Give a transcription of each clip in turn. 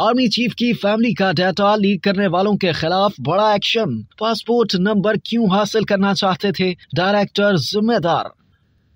army chief की family का data leak करने वालों के खिलाफ बड़ा एक्शन पासपोर्ट नंबर क्यों हासिल करना चाहते थे डायरेक्टर जिम्मेदार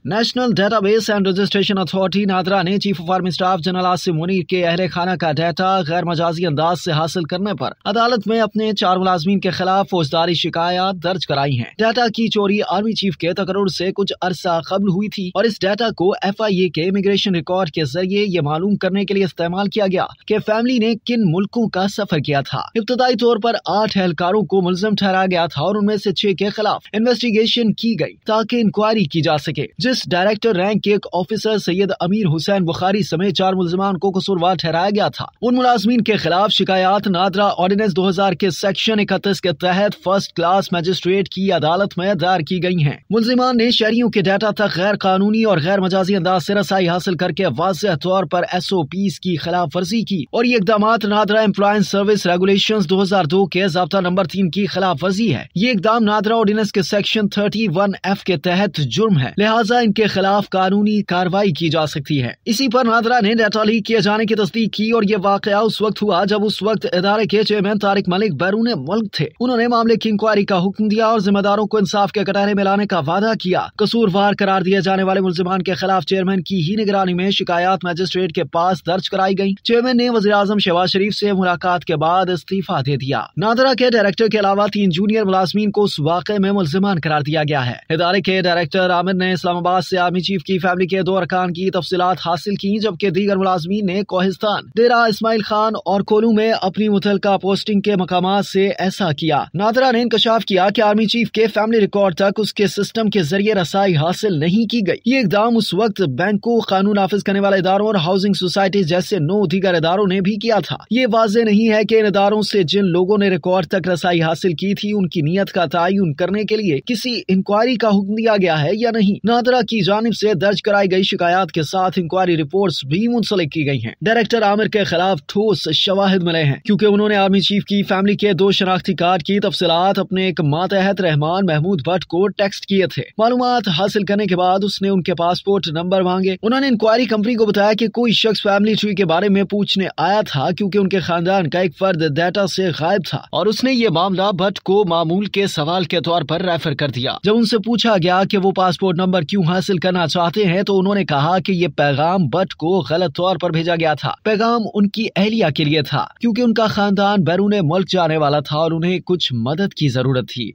national database and registration authority NADRA ने chief of army staff general Asim Munir के अहर खाना का डाटा गैर मजाजी अंदाज से हासिल करने पर अदालत में अपने चार मुलाजमीन के खिलाफ फौजदारी शिकायत दर्ज कराई है डाटा की चोरी आर्मी चीफ के तकरूर से कुछ अरसा कबल हुई थी और इस डाटा को एफ आई ए के इमिग्रेशन रिकॉर्ड के जरिए ये मालूम करने के लिए इस्तेमाल किया गया की फैमिली ने किन मुल्कों का सफर किया था इब्तदाई तौर पर आठ एहलकारों को मुलजम ठहराया गया था और उनमें से छह के खिलाफ इन्वेस्टिगेशन की गई ताकि इंक्वायरी की जा सके जिस पुलिस डायरेक्टर रैंक के एक ऑफिसर सैयद अमीर हुसैन बुखारी समेत चार मुलजमान को कसूरवार ठहराया गया था उन मुलाजमीन के खिलाफ शिकायत नादरा ऑर्डिनेंस 2000 के सेक्शन इकतीस के तहत फर्स्ट क्लास मजिस्ट्रेट की अदालत में दायर की गई है मुलजिमान ने शहरियों के डाटा तक गैर कानूनी और गैर मजाजी अंदाज ऐसी रसाई हासिल करके वाजह तौर पर एस ओ पी की खिलाफ वर्जी की और ये इकदाम नादरा एम्प्लॉय सर्विस रेगुलेशन दो हजार दो के जबता नंबर तीन की खिलाफ वर्जी है ये इकदाम नादरा ऑर्डिनेंस के सेक्शन थर्टी वन एफ के तहत जुर्म है लिहाजा इनके खिलाफ कानूनी कार्रवाई की जा सकती है इसी पर नादरा ने डेटा लीक किए जाने की तस्दीक की और ये वाक उस वक्त हुआ जब उस वक्त इदारे के चेयरमैन तारिक मलिक बैरून मुल्क थे उन्होंने मामले की इंक्वायरी का हुक्म दिया और जिम्मेदारों को इंसाफ के कटहरे में लाने का वादा किया कसूरवार करार दिए जाने वाले मुलजमान के खिलाफ चेयरमैन की ही निगरानी में शिकायत मजिस्ट्रेट के पास दर्ज कराई गयी चेयरमैन ने वजी अजम शहबाज शरीफ ऐसी मुलाकात के बाद इस्तीफा दे दिया नादरा के डायरेक्टर के अलावा तीन जूनियर मुलाजमीन को उस वाक में मुलजमान करार दिया गया है इदारे के डायरेक्टर आमिर ने इस्लामाबाद पास से आर्मी चीफ की फैमिली के दो अरकान की तफसीत हासिल की जबकि दीगर मुलाजमी ने कोहिस्तान डेरा इसमाइल खान और कोलू में अपनी मुतल पोस्टिंग के मकाम से ऐसा किया नादरा ने इंकशाफ किया की कि आर्मी चीफ के फैमिली रिकॉर्ड तक उसके सिस्टम के जरिए रसाई हासिल नहीं की गयी ये इकदाम उस वक्त बैंक को कानून नाफिज करने वाले इदारों और हाउसिंग सोसाइटी जैसे नौ दीगर इदारों ने भी किया था ये वाजे नहीं है की इन इदारों ऐसी जिन लोगों ने रिकॉर्ड तक रसाई हासिल की थी उनकी नीयत का तयन करने के लिए किसी इंक्वायरी का हुक्म दिया गया है या नहीं नादरा की जानब ऐसी दर्ज कराई गयी शिकायत के साथ इंक्वायरी रिपोर्ट भी मुंसलिक की गयी है डायरेक्टर आमिर के खिलाफ ठोस शवाहद मिले हैं क्यूँकी उन्होंने आर्मी चीफ की फैमिली के दो शनाख्ती कार्ड की तफसलत अपने एक मातहत रहमान महमूद भट्ट को टेक्स्ट किए थे मालूम हासिल करने के बाद उसने उनके पासपोर्ट नंबर मांगे उन्होंने इंक्वायरी कंपनी को बताया की कोई शख्स फैमिली ट्री के बारे में पूछने आया था क्यूँकी उनके खानदान का एक फर्द डेटा ऐसी गायब था और उसने ये मामला भट्ट को मामूल के सवाल के तौर पर रेफर कर दिया जब उनसे पूछा गया की वो पासपोर्ट नंबर क्यूँ हासिल करना चाहते हैं तो उन्होंने कहा कि ये पैगाम बट को गलत तौर पर भेजा गया था पैगाम उनकी अहलिया के लिए था क्योंकि उनका खानदान बैरून मुल्क जाने वाला था और उन्हें कुछ मदद की जरूरत थी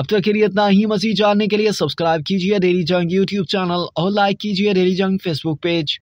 अब तक के लिए इतना ही मजीद जानने के लिए सब्सक्राइब कीजिए डेली जंग यूट्यूब चैनल और लाइक कीजिए डेली जंग फेसबुक पेज